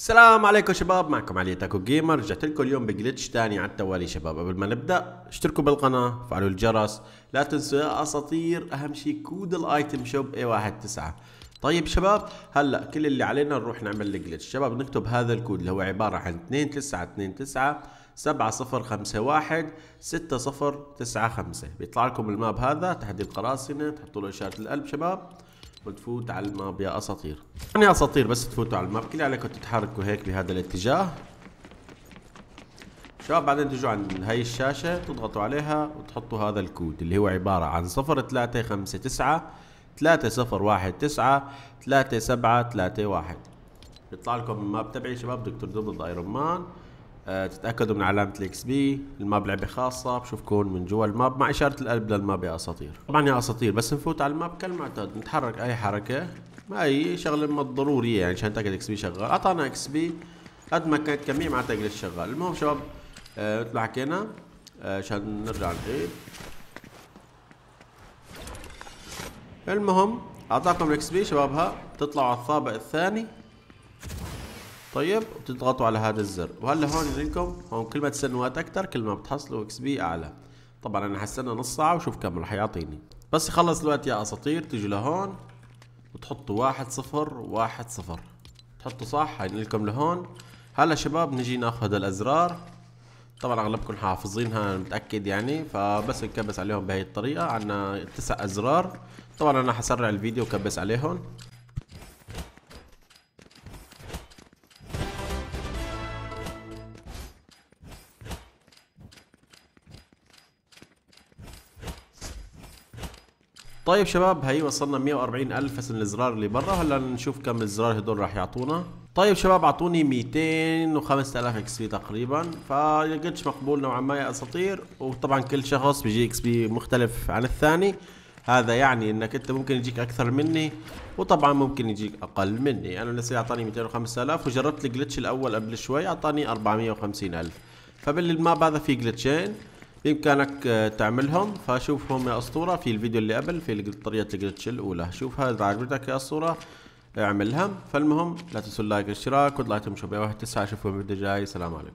السلام عليكم شباب معكم علي تاكو جيمر رجعت لكم اليوم بجلتش تاني على التوالي شباب قبل ما نبدا اشتركوا بالقناه فعلوا الجرس لا تنسوا يا اساطير اهم شيء كود الايتم شوب اي 19 طيب شباب هلا كل اللي علينا نروح نعمل الجلتش شباب نكتب هذا الكود اللي هو عباره عن 2929 7051 بيطلع لكم الماب هذا تحدي القراصنه تحطوا له اشاره القلب شباب وتفوت على الماب يا اساطير يعني يا اساطير بس تفوتوا على الماب كل عليكم تتحركوا هيك بهذا الاتجاه شباب بعدين تجوا عند هاي الشاشة تضغطوا عليها وتحطوا هذا الكود اللي هو عبارة عن صفر ثلاثة خمسة تسعة ثلاثة صفر واحد تسعة ثلاثة سبعة ثلاثة واحد بيطلع لكم الماب تبعي شباب دكتور دبل ايرون مان آه، تتاكدوا من علامه الاكس بي الماب لعبه خاصه بشوفكم من جوا الماب مع اشاره القلب للماب يا اساطير طبعا يا اساطير بس نفوت على الماب كالمعتاد نتحرك اي حركه ما اي شغله ما ضروريه يعني عشان تاكد اكس بي شغال اعطانا اكس بي قد ما كانت كميه معناتها جلتش شغال المهم شباب آه مثل ما حكينا آه، عشان آه نرجع نعيد المهم اعطاكم الاكس بي شبابها بتطلعوا على الطابق الثاني طيب وتضغطوا على هذا الزر وهلا هون عندكم هون كل ما تستنوا وقت اكثر كل ما بتحصلوا اكس بي اعلى طبعا انا حستنى نص ساعه وشوف كم رح يعطيني بس يخلص الوقت يا اساطير تيجوا لهون وتحطوا واحد صفر واحد صفر تحطوا صح لكم لهون هلا شباب نجي ناخذ الازرار طبعا اغلبكم حافظينها انا متاكد يعني فبس نكبس عليهم بهي الطريقه عندنا تسع ازرار طبعا انا حسرع الفيديو وكبس عليهم طيب شباب هي وصلنا 140 الف هسه الزرار اللي برا هلا نشوف كم الزرار هدول راح يعطونا طيب شباب اعطوني 205000 اكس بي تقريبا فقدش مقبول نوعا ما يا اساطير وطبعا كل شخص بيجي اكس بي مختلف عن الثاني هذا يعني انك انت ممكن يجيك اكثر مني وطبعا ممكن يجيك اقل مني انا نسيت اعطاني 205000 وجربت الجلتش الاول قبل شوي اعطاني 450000 فبالماب هذا في جلتشين بامكانك آه، تعملهم فشوفهم يا اسطوره في الفيديو اللي قبل في طريقه الجلتش الاولى شوف هذا عجبتك يا اسطوره اعملها فالمهم لا تنسوا اللايك والاشتراك وتطلعتم شباب واحد تسعة اشوفكم الفيديو الجاي سلام عليكم